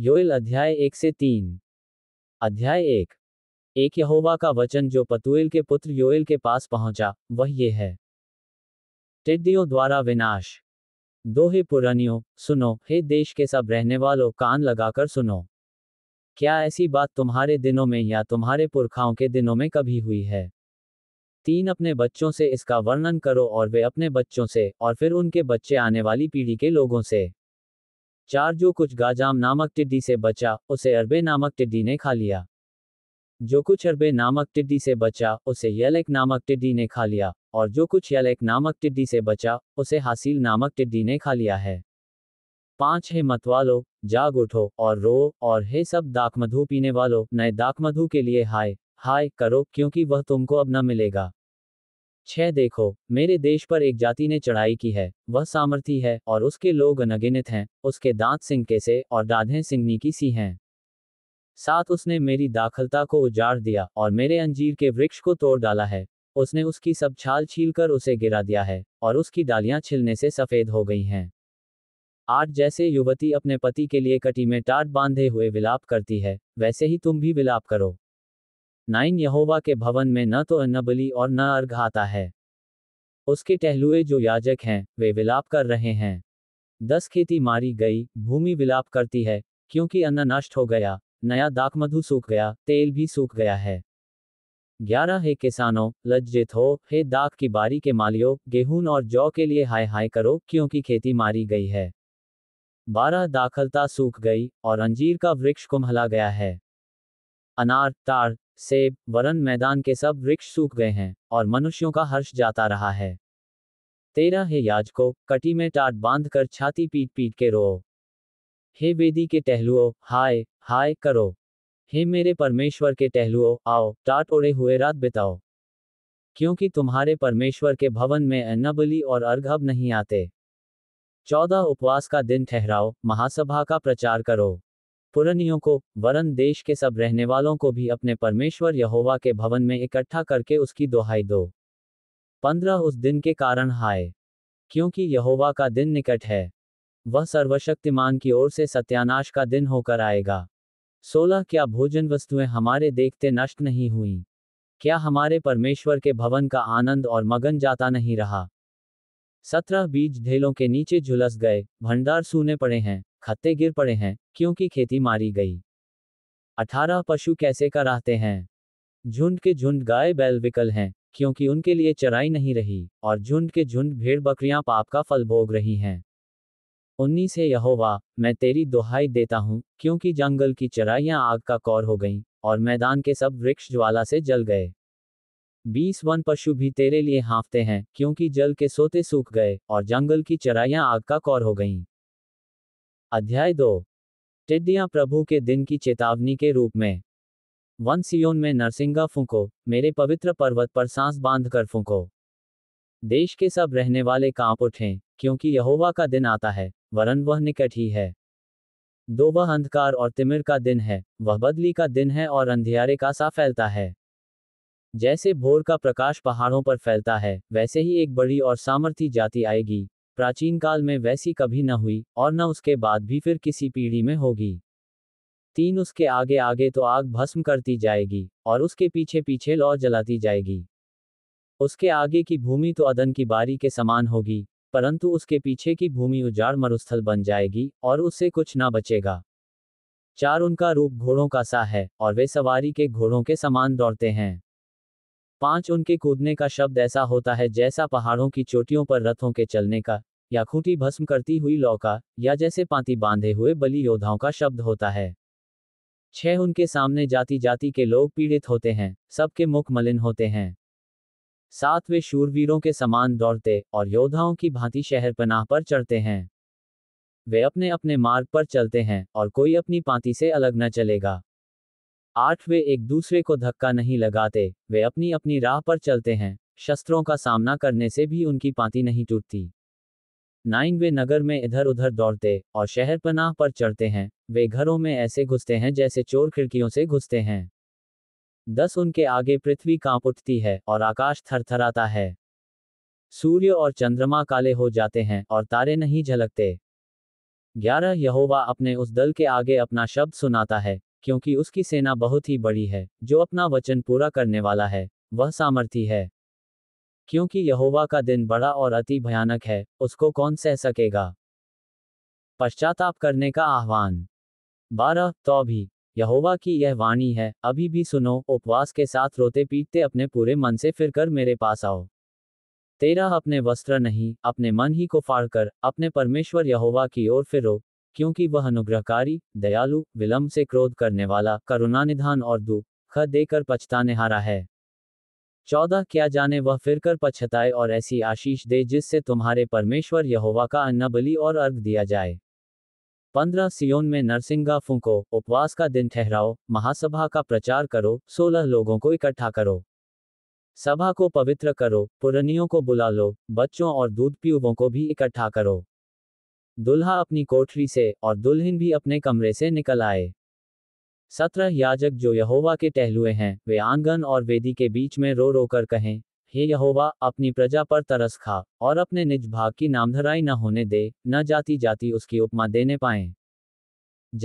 योएल अध्याय एक से तीन अध्याय एक एक यहोवा का वचन जो पतुएल के पुत्र योएल के पास पहुंचा वह ये है टिड्डियों द्वारा विनाश दो हे पुरानियों सुनो हे देश के सब रहने वालों कान लगाकर सुनो क्या ऐसी बात तुम्हारे दिनों में या तुम्हारे पुरखाओं के दिनों में कभी हुई है तीन अपने बच्चों से इसका वर्णन करो और वे अपने बच्चों से और फिर उनके बच्चे आने वाली पीढ़ी के लोगों से चार जो कुछ गाजाम नामक टिड्डी से बचा उसे अरबे नामक टिड्डी ने खा लिया जो कुछ अरबे नामक टिड्डी से बचा उसे यलेक नामक टिड्डी ने खा लिया और जो कुछ यलेक नामक टिड्डी से बचा उसे हासिल नामक टिड्डी ने खा लिया है पांच हे मत वालो जाग उठो और रो और हे सब दाक मधु पीने वालों नए दाक मधु के लिए हाय हाय करो क्योंकि वह तुमको अब न मिलेगा छह देखो मेरे देश पर एक जाति ने चढ़ाई की है वह सामर्थी है और उसके लोग अनगिनित हैं उसके दांत सिंह से और दाधें सिंगनी की सी हैं साथ उसने मेरी दाखलता को उजाड़ दिया और मेरे अंजीर के वृक्ष को तोड़ डाला है उसने उसकी सब छाल छील कर उसे गिरा दिया है और उसकी डालियां छिलने से सफेद हो गई हैं आठ जैसे युवती अपने पति के लिए कटी में टाट बांधे हुए विलाप करती है वैसे ही तुम भी विलाप करो नाइन यहोवा के भवन में न तो अन्न बली और न अर्घ आता है उसके टहलुए जो याजक हैं वे विलाप कर रहे हैं दस खेती मारी गई भूमि विलाप करती है क्योंकि अन्न नष्ट हो गया नया दाकमधु सूख गया तेल भी सूख गया है ग्यारह हे किसानों लज्जित हो हे दाक की बारी के मालियो गेहूं और जौ के लिए हाय हाय करो क्योंकि खेती मारी गई है बारह दाखलता सूख गई और अंजीर का वृक्ष कुमला गया है अनार तार सेब वरन मैदान के सब वृक्ष सूख गए हैं और मनुष्यों का हर्ष जाता रहा है तेरा हे याजको कटी में टाट बांध कर छाती पीट पीट के रो हे वेदी के टहलुओ हाय हाय करो हे मेरे परमेश्वर के टहलुओ आओ टाट ओढ़े हुए रात बिताओ क्योंकि तुम्हारे परमेश्वर के भवन में अन्नबली और अर्घब नहीं आते चौदह उपवास का दिन ठहराओ महासभा का प्रचार करो पुरनियों को वरन देश के सब रहने वालों को भी अपने परमेश्वर यहोवा के भवन में इकट्ठा करके उसकी दोहाई दो पंद्रह उस दिन के कारण हाय क्योंकि यहोवा का दिन निकट है वह सर्वशक्तिमान की ओर से सत्यानाश का दिन होकर आएगा सोलह क्या भोजन वस्तुएं हमारे देखते नष्ट नहीं हुई क्या हमारे परमेश्वर के भवन का आनंद और मगन जाता नहीं रहा सत्रह बीज ढेलों के नीचे झुलस गए भंडार सूने पड़े हैं खत्ते गिर पड़े हैं क्योंकि खेती मारी गई अठारह पशु कैसे कराहते हैं झुंड के झुंड गाय बैल विकल हैं क्योंकि उनके लिए चराई नहीं रही और झुंड के झुंड भेड़ बकरियां पाप का फल भोग रही हैं उन्नीस है यहोवा मैं तेरी दुहाई देता हूँ क्योंकि जंगल की चराइयां आग का कौर हो गईं और मैदान के सब वृक्ष ज्वाला से जल गए बीस वन पशु भी तेरे लिए हाँफते हैं क्योंकि जल के सोते सूख गए और जंगल की चराइयां आग का कौर हो गईं अध्याय दो टिड्डियां प्रभु के दिन की चेतावनी के रूप में वन सियोन में नरसिंगा फूको मेरे पवित्र पर्वत पर सांस बांध कर फूको देश के सब रहने वाले कांप उठें क्योंकि यहोवा का दिन आता है वरन वह निकट ही है दो वह अंधकार और तिमिर का दिन है वह बदली का दिन है और अंधियारे का सा फैलता है जैसे भोर का प्रकाश पहाड़ों पर फैलता है वैसे ही एक बड़ी और सामर्थी जाति आएगी प्राचीन काल में वैसी कभी न हुई और न उसके बाद भी फिर किसी पीढ़ी में होगी तीन उसके आगे आगे तो आग भस्म करती जाएगी और उसके पीछे पीछे लौ जलाती जाएगी उसके आगे की भूमि तो अदन की बारी के समान होगी परंतु उसके पीछे की भूमि उजाड़ मरुस्थल बन जाएगी और उससे कुछ ना बचेगा चार उनका रूप घोड़ों का सा है और वे सवारी के घोड़ों के समान दौड़ते हैं पांच उनके कूदने का शब्द ऐसा होता है जैसा पहाड़ों की चोटियों पर रथों के चलने का या खूटी भस्म करती हुई लौका या जैसे पांति बांधे हुए बलि योद्धाओं का शब्द होता है छह उनके सामने जाति जाति के लोग पीड़ित होते हैं सबके मुख मलिन होते हैं सात वे शूरवीरों के समान दौड़ते और योद्धाओं की भांति शहर पनाह पर चढ़ते हैं वे अपने अपने मार्ग पर चलते हैं और कोई अपनी पांति से अलग न चलेगा आठ वे एक दूसरे को धक्का नहीं लगाते वे अपनी अपनी राह पर चलते हैं शस्त्रों का सामना करने से भी उनकी पांति नहीं टूटती नाइन वे नगर में इधर उधर दौड़ते और शहर पनाह पर चढ़ते हैं वे घरों में ऐसे घुसते हैं जैसे चोर खिड़कियों से घुसते हैं दस उनके आगे पृथ्वी कांप उठती है और आकाश थरथराता है सूर्य और चंद्रमा काले हो जाते हैं और तारे नहीं झलकते ग्यारह यहोवा अपने उस दल के आगे अपना शब्द सुनाता है क्योंकि उसकी सेना बहुत ही बड़ी है जो अपना वचन पूरा करने वाला है वह सामर्थ्य है क्योंकि यहोवा का दिन बड़ा और अति भयानक है उसको कौन सह सकेगा पश्चाताप करने का आह्वान बारह तो भी यहोवा की यह वाणी है अभी भी सुनो उपवास के साथ रोते पीटते अपने पूरे मन से फिर कर मेरे पास आओ तेरा अपने वस्त्र नहीं अपने मन ही को फाड़कर अपने परमेश्वर यहोवा की ओर फिरो क्योंकि वह अनुग्रहकारी दयालु विलंब से क्रोध करने वाला करुणानिधान और दुख देकर पछताने हारा है चौदह क्या जाने वह फिरकर पछताए और ऐसी आशीष दे जिससे तुम्हारे परमेश्वर यहोवा का अन्न बलि और अर्घ दिया जाए पंद्रह सियोन में नरसिंगा फूको उपवास का दिन ठहराओ महासभा का प्रचार करो सोलह लोगों को इकट्ठा करो सभा को पवित्र करो पुरनियों को बुला लो बच्चों और दूध पीउबों को भी इकट्ठा करो दुल्हा अपनी कोठरी से और दुल्हन भी अपने कमरे से निकल आए सत्रह याजक जो यहोवा के टहलुए हैं वे आंगन और वेदी के बीच में रो रो कर कहें हे यहोवा अपनी प्रजा पर तरस खा और अपने निज भाग की नामधराई न होने दे न जाति जाति उसकी उपमा देने पाए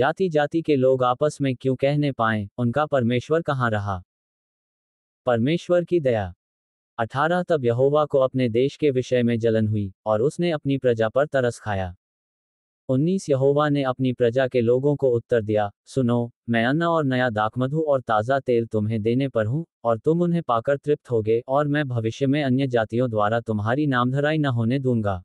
जाति जाति के लोग आपस में क्यों कहने पाए उनका परमेश्वर कहाँ रहा परमेश्वर की दया अठारह तब यहोवा को अपने देश के विषय में जलन हुई और उसने अपनी प्रजा पर तरस खाया उन्नीस यहोवा ने अपनी प्रजा के लोगों को उत्तर दिया सुनो मैं अन्न और नया दाकमधु और ताज़ा तेल तुम्हें देने पर हूँ और तुम उन्हें पाकर तृप्त होगे और मैं भविष्य में अन्य जातियों द्वारा तुम्हारी नामधराई न होने दूंगा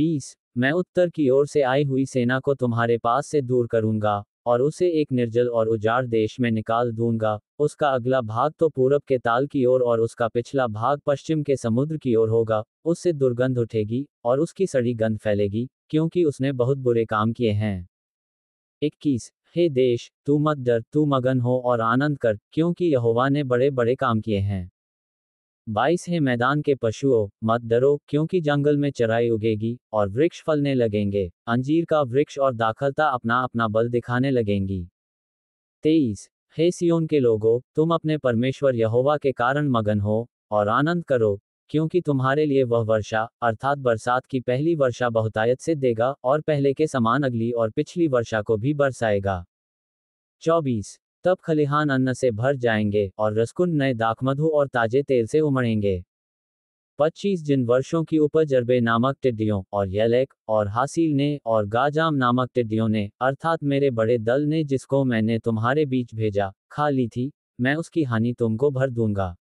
बीस मैं उत्तर की ओर से आई हुई सेना को तुम्हारे पास से दूर करूंगा और उसे एक निर्जल और उजाड़ देश में निकाल दूंगा उसका अगला भाग तो पूरब के ताल की ओर और उसका पिछला भाग पश्चिम के समुद्र की ओर होगा उससे दुर्गंध उठेगी और उसकी सड़ी गंध फैलेगी क्योंकि उसने बहुत बुरे काम किए हैं इक्कीस हे देश तू मत डर तू मगन हो और आनंद कर क्योंकि यहोवा ने बड़े बड़े काम किए हैं बाईस है मैदान के पशुओं मत डरो क्योंकि जंगल में चराई उगेगी और वृक्ष फलने लगेंगे अंजीर का वृक्ष और दाखलता अपना अपना बल दिखाने लगेंगी तेईस हे सियोन के लोगों तुम अपने परमेश्वर यहोवा के कारण मगन हो और आनंद करो क्योंकि तुम्हारे लिए वह वर्षा अर्थात बरसात की पहली वर्षा बहुतायत से देगा और पहले के समान अगली और पिछली वर्षा को भी बरसाएगा चौबीस तब खलिहान अन्न से भर जाएंगे और रसकुन नए दाखमधु और ताजे तेल से उमड़ेंगे पच्चीस जिन वर्षों की उपज अरबे नामक टिड्डियों और यलेक और हासिल ने और गाजाम नामक टिड्डियों ने अर्थात मेरे बड़े दल ने जिसको मैंने तुम्हारे बीच भेजा खा ली थी मैं उसकी हानि तुमको भर दूंगा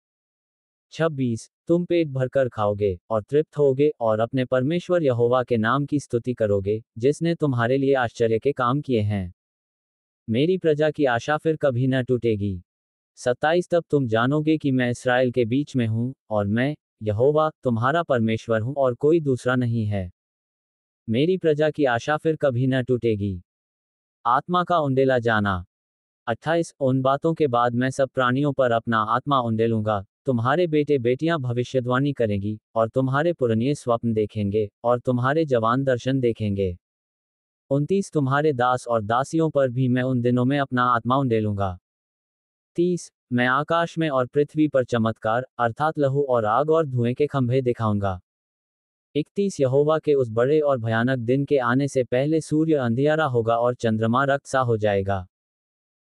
छब्बीस तुम पेट भरकर खाओगे और तृप्त होगे और अपने परमेश्वर यहोवा के नाम की स्तुति करोगे जिसने तुम्हारे लिए आश्चर्य के काम किए हैं मेरी प्रजा की आशा फिर कभी न टूटेगी सत्ताईस तब तुम जानोगे कि मैं इसराइल के बीच में हूँ और मैं यहोवा तुम्हारा परमेश्वर हूँ और कोई दूसरा नहीं है मेरी प्रजा की आशा फिर कभी न टूटेगी आत्मा का उंडेला जाना अट्ठाईस उन बातों के बाद मैं सब प्राणियों पर अपना आत्मा उंडेलूंगा तुम्हारे बेटे बेटियां भविष्यवाणी करेंगी और तुम्हारे पुरानी स्वप्न देखेंगे और तुम्हारे जवान दर्शन देखेंगे उनतीस तुम्हारे दास और दासियों पर भी मैं उन दिनों में अपना आत्मा उंडेलूंगा तीस मैं आकाश में और पृथ्वी पर चमत्कार अर्थात लहू और आग और धुएं के खंभे दिखाऊंगा इकतीस यहोवा के उस बड़े और भयानक दिन के आने से पहले सूर्य अंधियारा होगा और चंद्रमा रक्त सा हो जाएगा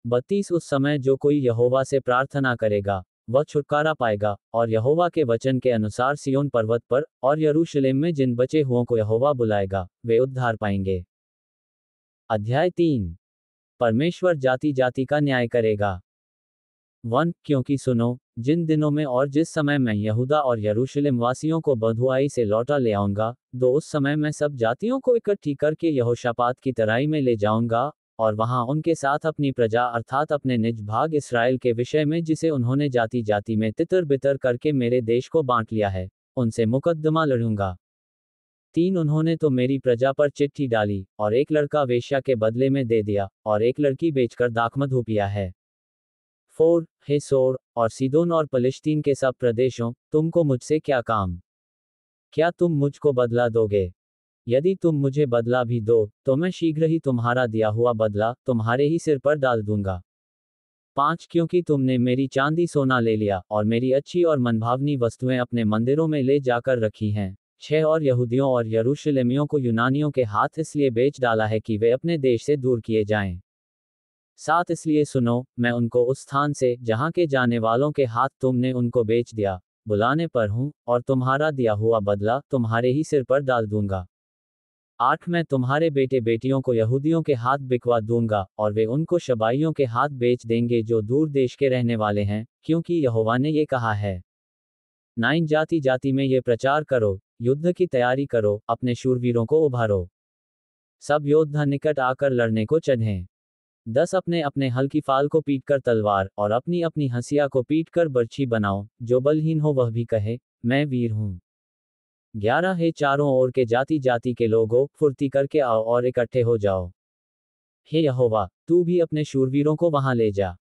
बत्तीस उस समय जो कोई यहोवा से प्रार्थना करेगा वह छुटकारा पाएगा और यहोवा के वचन के अनुसार सियोन पर्वत पर और यरूशलेम में जिन बचे हुओं को यहोवा बुलाएगा वे उद्धार पाएंगे अध्याय तीन परमेश्वर जाति जाति का न्याय करेगा वन क्योंकि सुनो जिन दिनों में और जिस समय मैं यहूदा और यरूशलेम वासियों को बधुआई से लौटा ले आऊंगा तो उस समय मैं सब जातियों को इकट्ठी करके यहोशापात की तराई में ले जाऊंगा और वहां उनके साथ अपनी प्रजा अर्थात अपने निज भाग इसराइल के विषय में जिसे उन्होंने जाति जाति में तितर बितर करके मेरे देश को बांट लिया है उनसे मुकदमा लड़ूंगा तीन उन्होंने तो मेरी प्रजा पर चिट्ठी डाली और एक लड़का वेश्या के बदले में दे दिया और एक लड़की बेचकर दाखमद हो पिया है फोर सोर और सीदोन और पलिश्तीन के सब प्रदेशों तुमको मुझसे क्या काम क्या तुम मुझको बदला दोगे यदि तुम मुझे बदला भी दो तो मैं शीघ्र ही तुम्हारा दिया हुआ बदला तुम्हारे ही सिर पर डाल दूंगा पांच क्योंकि तुमने मेरी चांदी सोना ले लिया और मेरी अच्छी और मनभावनी वस्तुएं अपने मंदिरों में ले जाकर रखी हैं छह और यहूदियों और यरूशलेमियों को यूनानियों के हाथ इसलिए बेच डाला है कि वे अपने देश से दूर किए जाएं। साथ इसलिए सुनो मैं उनको उस स्थान से जहाँ के जाने वालों के हाथ तुमने उनको बेच दिया बुलाने पर हूं और तुम्हारा दिया हुआ बदला तुम्हारे ही सिर पर डाल दूंगा आठ मैं तुम्हारे बेटे बेटियों को यहूदियों के हाथ बिकवा दूंगा और वे उनको शबाइयों के हाथ बेच देंगे जो दूर देश के रहने वाले हैं क्योंकि यहोवा ने ये कहा है नाइन जाति जाति में ये प्रचार करो युद्ध की तैयारी करो अपने शूरवीरों को उभारो सब योद्धा निकट आकर लड़ने को चढ़े दस अपने अपने हल्की फाल को पीटकर तलवार और अपनी अपनी हंसिया को पीटकर बर्छी बनाओ जो बलहीन हो वह भी कहे मैं वीर हूं ग्यारह है चारों ओर के जाति जाति के लोगों फुर्ती करके आओ और इकट्ठे हो जाओ हे यहोवा तू भी अपने शूरवीरों को वहां ले जा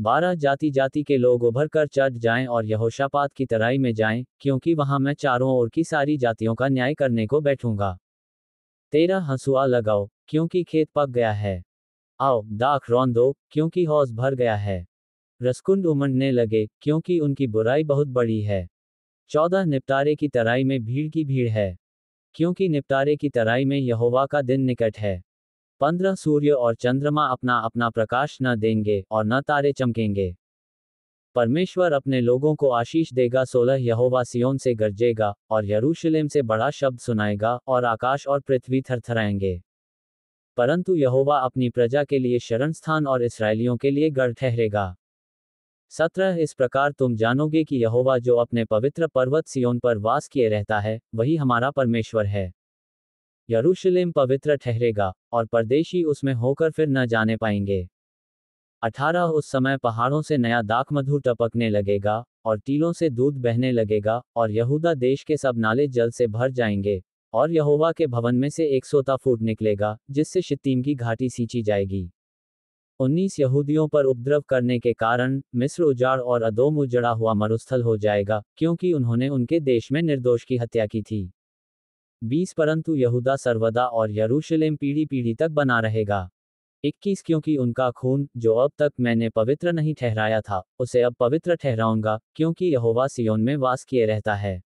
बारह जाति जाति के लोग उभर कर चट जाएं और यहोशापात की तराई में जाएं, क्योंकि वहां मैं चारों ओर की सारी जातियों का न्याय करने को बैठूंगा तेरह हंसुआ लगाओ क्योंकि खेत पक गया है आओ दाख रौन दो क्योंकि हौस भर गया है रसकुंड उमड़ने लगे क्योंकि उनकी बुराई बहुत बड़ी है चौदह निपटारे की तराई में भीड़ की भीड़ है क्योंकि निपटारे की तराई में यहोवा का दिन निकट है पंद्रह सूर्य और चंद्रमा अपना अपना प्रकाश न देंगे और न तारे चमकेंगे परमेश्वर अपने लोगों को आशीष देगा सोलह यहोवा सियोन से गरजेगा और यरूशलेम से बड़ा शब्द सुनाएगा और आकाश और पृथ्वी थरथराएंगे परंतु यहोवा अपनी प्रजा के लिए शरण स्थान और इसराइलियों के लिए गढ़ ठहरेगा सत्रह इस प्रकार तुम जानोगे कि यहोवा जो अपने पवित्र पर्वत सियोन पर वास किए रहता है वही हमारा परमेश्वर है यरूशलेम पवित्र ठहरेगा और परदेशी उसमें होकर फिर न जाने पाएंगे अठारह उस समय पहाड़ों से नया दाक मधु टपकने लगेगा और टीलों से दूध बहने लगेगा और यहूदा देश के सब नाले जल से भर जाएंगे और यहोवा के भवन में से एक सोता फूट निकलेगा जिससे शित्तीम की घाटी सींची जाएगी उन्नीस यहूदियों पर उपद्रव करने के कारण मिस्र उजाड़ और अदोम उजड़ा हुआ मरुस्थल हो जाएगा क्योंकि उन्होंने उनके देश में निर्दोष की हत्या की थी बीस परंतु यहूदा सर्वदा और यरूशलेम पीढ़ी पीढ़ी तक बना रहेगा इक्कीस क्योंकि उनका खून जो अब तक मैंने पवित्र नहीं ठहराया था उसे अब पवित्र ठहराऊंगा क्योंकि यहोवा सियोन में वास किए रहता है